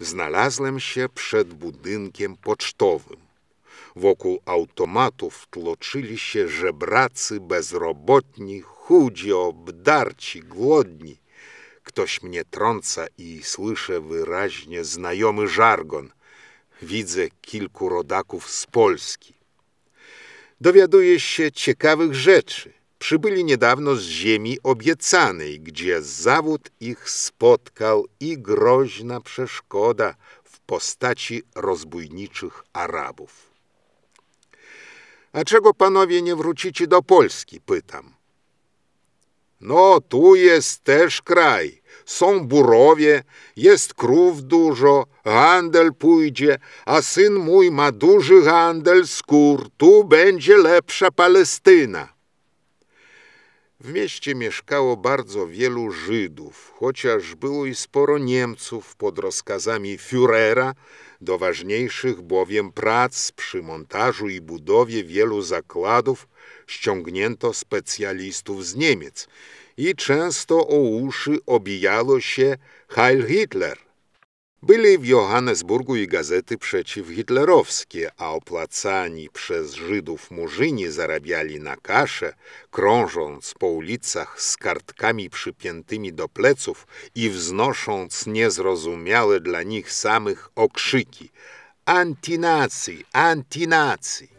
znalazłem się przed budynkiem pocztowym. Wokół automatów tłoczyli się żebracy, bezrobotni, chudzi, obdarci, głodni. Ktoś mnie trąca i słyszę wyraźnie znajomy żargon. Widzę kilku rodaków z Polski. Dowiaduję się ciekawych rzeczy przybyli niedawno z ziemi obiecanej, gdzie zawód ich spotkał i groźna przeszkoda w postaci rozbójniczych Arabów. A czego panowie nie wrócicie do Polski? pytam. No, tu jest też kraj. Są burowie, jest krów dużo, handel pójdzie, a syn mój ma duży handel skór, tu będzie lepsza Palestyna. W mieście mieszkało bardzo wielu Żydów, chociaż było i sporo Niemców pod rozkazami Führera, do ważniejszych bowiem prac przy montażu i budowie wielu zakładów ściągnięto specjalistów z Niemiec i często o uszy obijało się Heil Hitler. Byli w Johannesburgu i gazety przeciwhitlerowskie, a opłacani przez Żydów murzyni zarabiali na kaszę, krążąc po ulicach z kartkami przypiętymi do pleców i wznosząc niezrozumiałe dla nich samych okrzyki antynacji, antynacji.